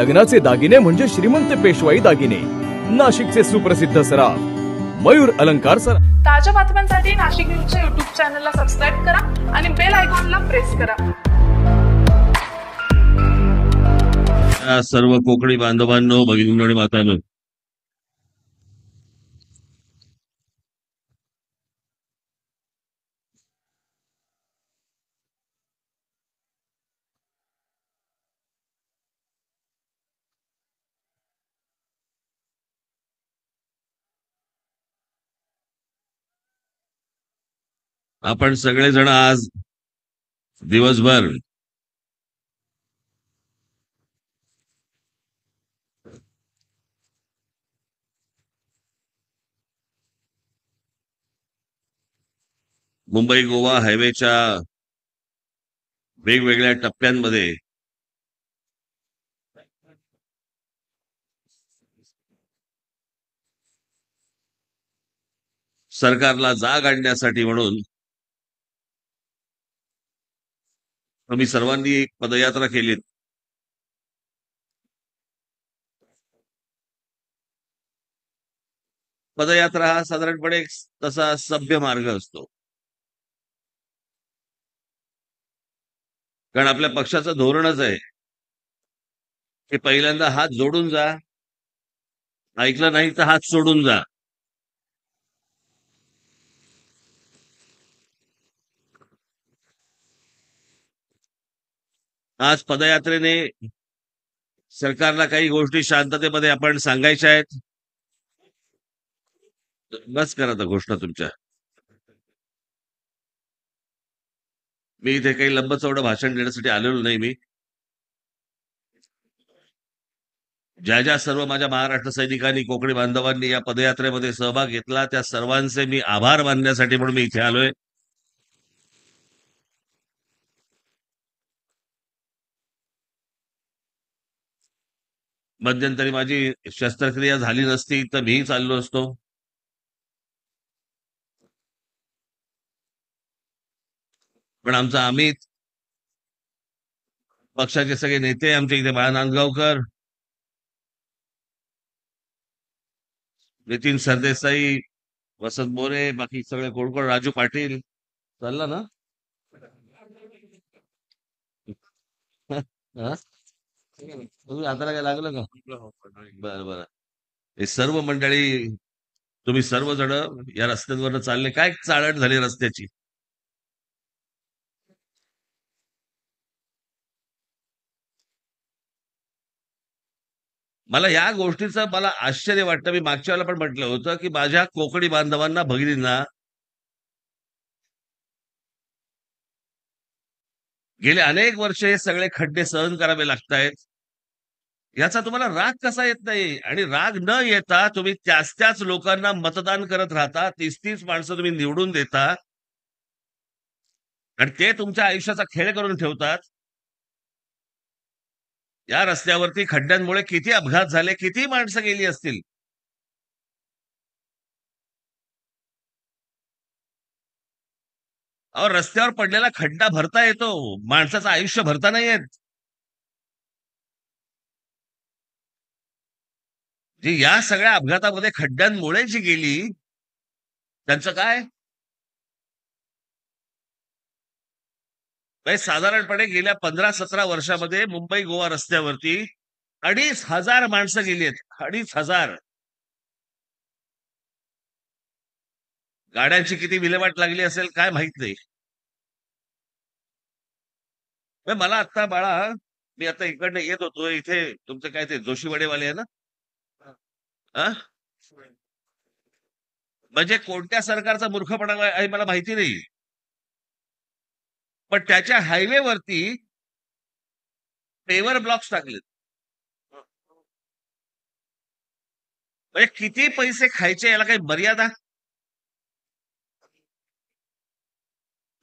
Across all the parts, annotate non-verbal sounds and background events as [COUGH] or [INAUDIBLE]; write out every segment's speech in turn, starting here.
लग्नाचे दागिने म्हणजे श्रीमंत पेशवाई दागिने नाशिकचे सुप्रसिद्ध सराफ मयूर अलंकार सर ताज्या बातम्यांसाठी नाशिक न्यूजच्या युट्यूब चॅनलला सबस्क्राईब करा आणि बेल आयकॉनला प्रेस करा सर्व कोकणी बांधवांनो भगिनी मातांनो आपण सगळेजण आज दिवसभर मुंबई गोवा हायवेच्या वेगवेगळ्या टप्प्यांमध्ये सरकारला जाग आणण्यासाठी म्हणून मी सर्वांनी एक पदयात्रा केली पदयात्रा हा साधारणपणे तसा सभ्य मार्ग असतो कारण आपल्या पक्षाचं धोरणच आहे की पहिल्यांदा हात जोडून जा ऐकलं नाही तर हात सोडून जा आज पदयात्रेने सरकारला काही गोष्टी शांततेमध्ये आपण सांगायच्या आहेत बस करा तर घोषणा तुमच्या मी इथे काही लंब चौड भाषण देण्यासाठी आलेलो नाही मी ज्या ज्या सर्व माझ्या महाराष्ट्र सैनिकांनी कोकणी बांधवांनी या पदयात्रेमध्ये सहभाग घेतला त्या सर्वांचे मी आभार मानण्यासाठी म्हणून मी इथे आलोय मध्यंतरी माझी शस्त्रक्रिया झाली नसती तर मीही चाललो असतो पण आमचा अमित पक्षाचे सगळे नेते आमचे इथे बाळा नांदगावकर नितीन सरदेसाई वसंत मोरे बाकी सगळे कोणकोण राजू पाटील चालला ना [LAUGHS] तुम्ही हाताला काय लागलं का हो, हो, हो, हे सर्व मंडळी तुम्ही सर्वजण या रस्त्यांवर चालले काय चाळण झाली रस्त्याची मला या गोष्टीचं मला आश्चर्य वाटतं मी मागच्या वेळेला पण म्हटलं होतं की माझ्या कोकणी बांधवांना भगिनींना गेले अनेक वर्ष हे सगळे खड्डे सहन करावे लागत आहेत याचा तुम्हाला राग कसा येत नाही आणि राग न येता तुम्ही त्याच त्याच लोकांना मतदान करत राहता तीस तीस माणसं तुम्ही निवडून देता आणि ते तुमच्या आयुष्याचा खेळ करून ठेवतात या रस्त्यावरती खड्ड्यांमुळे किती अपघात झाले किती माणसं गेली असतील अहो रस्त्यावर पडलेला खड्डा भरता येतो माणसाचं आयुष्य भरता नाही येत जी या सगळ्या अपघातामध्ये खड्ड्यांमुळे जी गेली त्यांचं काय म्हणजे साधारणपणे गेल्या पंधरा सतरा वर्षामध्ये मुंबई गोवा रस्त्यावरती अडीच हजार माणसं गेली आहेत अडीच हजार गाड्यांची किती विल्हेवाट लागली असेल काय माहित नाही म्हणजे मला आता बाळा मी आता इकडनं येत होतो इथे तुमचं काय ते जोशीवाडेवाले आहे ना म्हणजे कोणत्या सरकारचा मूर्खपणा आहे मला माहिती नाही पण त्याच्या हायवे वरती पेवर ब्लॉक्स टाकलेत म्हणजे किती पैसे खायचे याला काही मर्यादा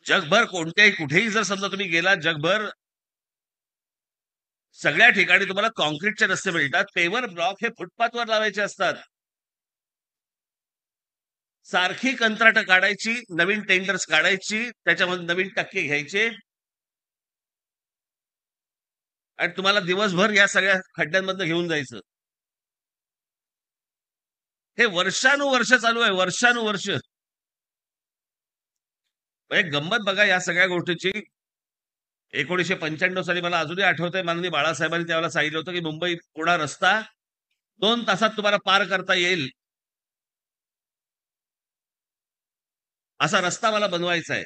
जगभर कोणत्याही कुठेही जर समजा तुम्ही गेला जगभर सगळ्या ठिकाणी तुम्हाला कॉन्क्रीटचे रस्ते मिळतात पेवर ब्लॉक हे फुटपाथवर लावायचे असतात सारखी कंत्राट काढायची नवीन टेंडर्स काढायची त्याच्यामध्ये नवीन टक्के घ्यायचे आणि तुम्हाला दिवसभर या सगळ्या खड्ड्यांमधनं घेऊन जायचं हे वर्षानुवर्ष चालू आहे वर्षानुवर्ष म्हणजे गंमत बघा या सगळ्या गोष्टीची एकोणीशे पंच्याण्णव साली मला अजूनही आठवतंय माननीय बाळासाहेबांनी त्यावेळेला सांगितलं होतं की मुंबई पुणा रस्ता दोन तासात तुम्हाला पार करता येईल असा रस्ता मला बनवायचा आहे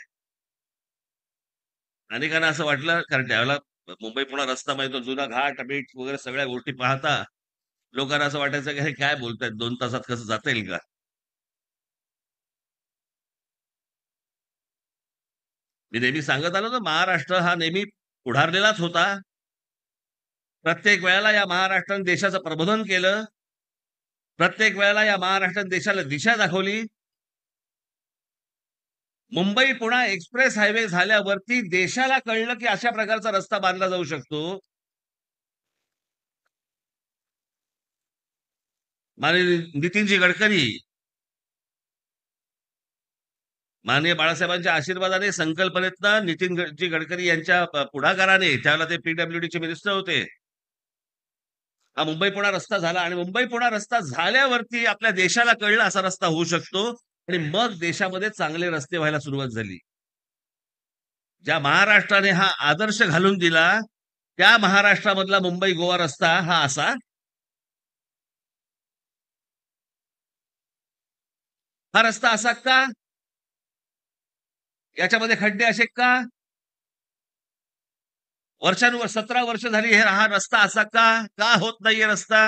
अनेकांना असं वाटलं कारण त्यावेळेला मुंबई पुणा रस्ता तो जुना घाट बीट वगैरे सगळ्या गोष्टी पाहता लोकांना असं वाटायचं की हे काय बोलतायत दोन तासात कसं जाता येईल का मी नेहमी सांगत आलो ना महाराष्ट्र हा नेहमी पुढारलेलाच होता प्रत्येक वेळेला या महाराष्ट्राने देशाचं प्रबोधन केलं प्रत्येक वेळेला या महाराष्ट्राने देशाला दिशा दाखवली मुंबई पुणा एक्सप्रेस हायवे झाल्यावरती देशाला कळलं की अशा प्रकारचा रस्ता बांधला जाऊ शकतो माननीय नितीनजी गडकरी माननीय बाळासाहेबांच्या आशीर्वादाने नितीन नितीनजी गडकरी यांच्या पुढाकाराने त्यावेळेला ते पीडब्ल्यूडीचे मिनिस्टर होते हा मुंबई पुणा रस्ता झाला आणि मुंबई पुणा रस्ता झाल्यावरती आपल्या देशाला कळला असा रस्ता होऊ शकतो आणि मग देशामध्ये चांगले रस्ते व्हायला सुरुवात झाली ज्या महाराष्ट्राने हा आदर्श घालून दिला त्या महाराष्ट्रामधला मुंबई गोवा रस्ता हा असा हा रस्ता असा का याच्यामध्ये खड्डे असे का वर्षानुवर्ष सतरा वर्ष झाली हे हा रस्ता असा का का होत नाहीये रस्ता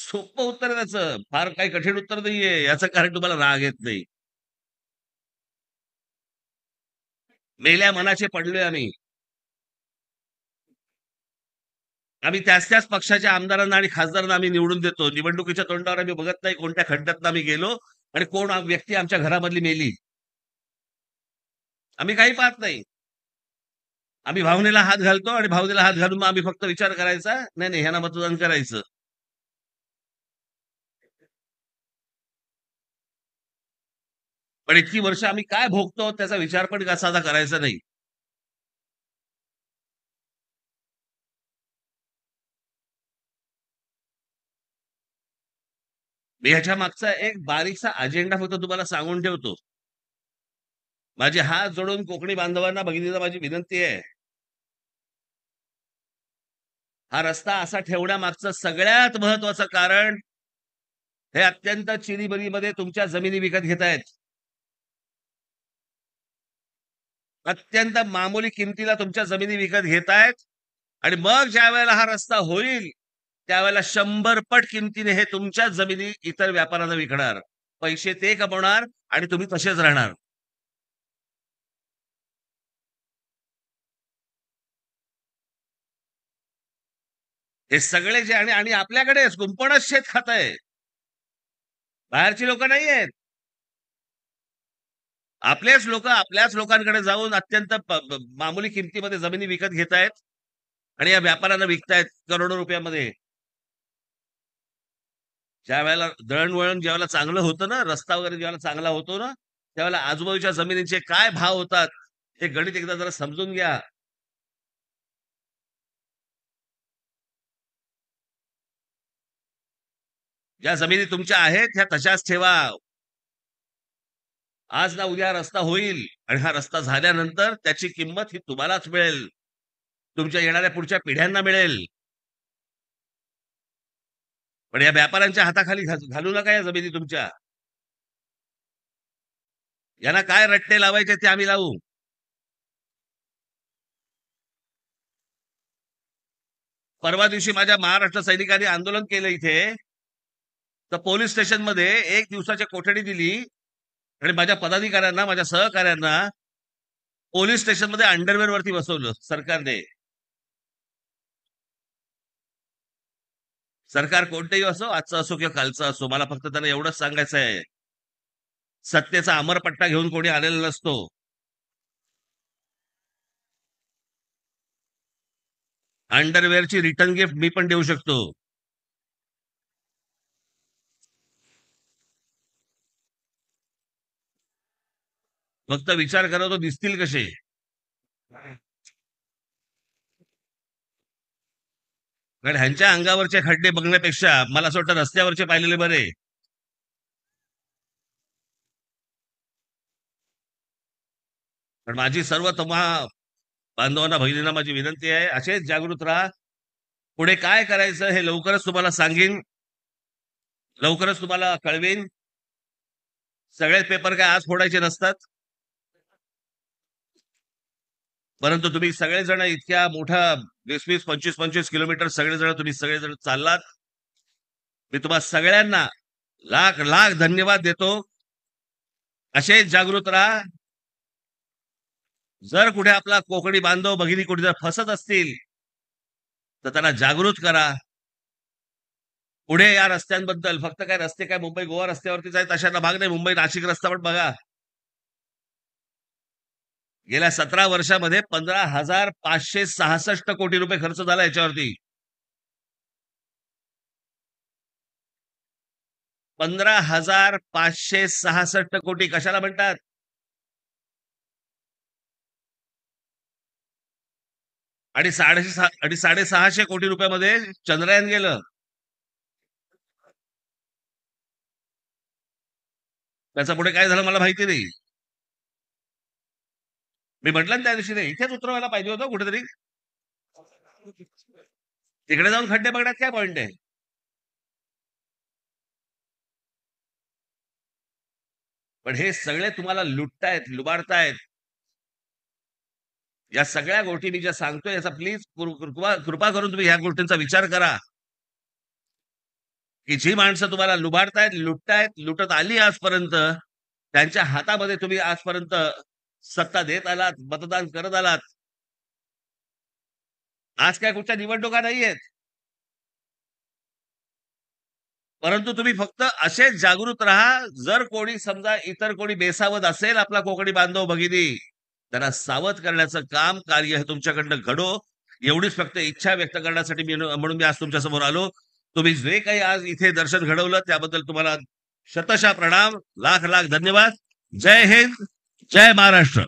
सोपं उत्तर त्याचं फार काही कठीण उत्तर नाहीये याचं कारण तुम्हाला राग येत नाही मेल्या मनाचे पडलोय आम्ही आम्ही त्याच त्याच पक्षाच्या आमदारांना आणि खासदारांना आम्ही निवडून देतो निवडणुकीच्या तोंडावर आम्ही बघत नाही कोणत्या खड्ड्यात आम्ही गेलो आणि कोण व्यक्ती आमच्या घरामधली मेली आम्ही काही पाहत नाही आम्ही भावनेला हात घालतो आणि भावनेला हात घालून मग आम्ही फक्त विचार करायचा नाही नाही ह्यांना मतदान करायचं पण इतकी वर्ष आम्ही काय भोगतो त्याचा विचार पण साधा करायचा नाही याच्या मागचा एक बारीकसा अजेंडा फक्त तुम्हाला सांगून ठेवतो माझे हात जोडून कोकणी बांधवांना भगिनीला माझी विनंती आहे हा रस्ता असा ठेवण्यामागचं सगळ्यात महत्वाचं कारण हे अत्यंत चिरीबरीमध्ये तुमच्या जमिनी विकत घेत आहेत अत्यंत मामूली किमतीला तुमच्या जमिनी विकत घेत आहेत आणि मग ज्या वेळेला हा रस्ता होईल त्यावेळेला शंभर पट किमतीने हे तुमच्याच जमिनी इतर व्यापाऱ्यांना विकणार पैसे ते कमवणार आणि तुम्ही तसेच राहणार हे सगळे जे आणि आणि आपल्याकडेच कुंपणच शेत खात आहे बाहेरची लोक नाही आहेत आपलेच लोक आपल्याच लोकांकडे जाऊन अत्यंत मामूली किमतीमध्ये जमिनी विकत घेत आहेत आणि या व्यापाऱ्यांना विकतायत करोडो रुपयामध्ये ज्या वेळेला दळणवळण ज्यावेळेला चांगलं होतं ना रस्ता वगैरे ज्यावेळेला चांगला होतो ना त्यावेळेला आजूबाजूच्या जमिनीचे काय भाव होतात हे गणित एकदा जरा समजून घ्या ज्या जमिनी तुमच्या आहेत ह्या तशाच ठेवा आज ना उद्या रस्ता होईल आणि हा रस्ता झाल्यानंतर त्याची किंमत ही तुम्हालाच मिळेल तुमच्या येणाऱ्या पुढच्या पिढ्यांना मिळेल पण या व्यापाऱ्यांच्या हाताखाली घालू नका या जमिनी तुमच्या यांना काय रट्टे लावायचे ते आम्ही लावू परवा दिवशी माझ्या महाराष्ट्र सैनिकांनी आंदोलन केलं इथे तर पोलीस स्टेशन मध्ये एक दिवसाची कोठडी दिली आणि माझ्या पदाधिकाऱ्यांना माझ्या सहकाऱ्यांना पोलीस स्टेशन मध्ये अंडरवेअर वरती बसवलं सरकारने सरकार कोणतंही असो आजचं असो किंवा कालचं असो मला फक्त त्यांना एवढंच सांगायचं आहे सत्तेचा अमरपट्टा घेऊन कोणी आलेला नसतो अंडरवेअरची रिटर्न गिफ्ट मी पण देऊ शकतो फक्त विचार करा तो दिसतील कसे कारण ह्यांच्या अंगावरचे खड्डे बघण्यापेक्षा मला असं वाटतं रस्त्यावरचे पाहिलेले बरे माझी सर्व तुम्हा बांधवांना भगिनींना माझी विनंती आहे असेच जागृत राहा पुढे काय करायचं हे लवकरच तुम्हाला सांगेन लवकरच तुम्हाला कळवेन सगळे पेपर काय आज फोडायचे नसतात परंतु तुम्ही सगळेजण इतक्या मोठा वीस वीस पंचवीस पंचवीस किलोमीटर सगळेजण तुम्ही सगळेजण चाललात मी तुम्हाला सगळ्यांना लाख लाख धन्यवाद देतो असे जागृत राहा जर कुठे आपला कोकणी बांधव भगिनी कुठे जर फसत असतील तर त्यांना जागृत करा पुढे या रस्त्यांबद्दल फक्त काय रस्ते काय मुंबई गोवा रस्त्यावरती जाईल अशांना भाग नाही मुंबई नाशिक रस्ता पण बघा गेल्या सतरा वर्षामध्ये पंधरा हजार पाचशे सहासष्ट कोटी रुपये खर्च झाला याच्यावरती पंधरा हजार पाचशे सहासष्ट कोटी कशाला म्हणतात आणि साडेशे आणि साडेसहाशे कोटी रुपयामध्ये चंद्रयान गेलं त्याचा पुढे काय झालं मला माहिती नाही मी म्हटलं त्या दिवशी नाही इथेच उतरवायला पाहिजे होतं कुठेतरी तिकडे जाऊन खड्डे बघण्यात काय पॉइंट आहे पण हे सगळे तुम्हाला लुटतायत लुबाडतायत या सगळ्या गोष्टी मी ज्या सांगतोय याचा प्लीज कृपा करून तुम्ही ह्या गोष्टींचा विचार करा की जी माणसं तुम्हाला लुबाडतायत लुटतायत लुटत आली आजपर्यंत त्यांच्या हातामध्ये तुम्ही आजपर्यंत सत्ता देत आलात मतदान करत आलात आज काय कुठच्या निवडणुका आहेत परंतु तुम्ही फक्त असेच जागृत राहा जर कोणी समजा इतर कोणी बेसावत असेल आपला कोकणी बांधव भगिनी त्यांना सावध करण्याचं काम कार्य हे तुमच्याकडनं घडो एवढीच फक्त इच्छा व्यक्त करण्यासाठी मी म्हणून मी आज तुमच्या समोर आलो तुम्ही जे काही आज इथे दर्शन घडवलं त्याबद्दल तुम्हाला शतशा प्रणाम लाख लाख धन्यवाद जय हिंद जय महाराष्ट्र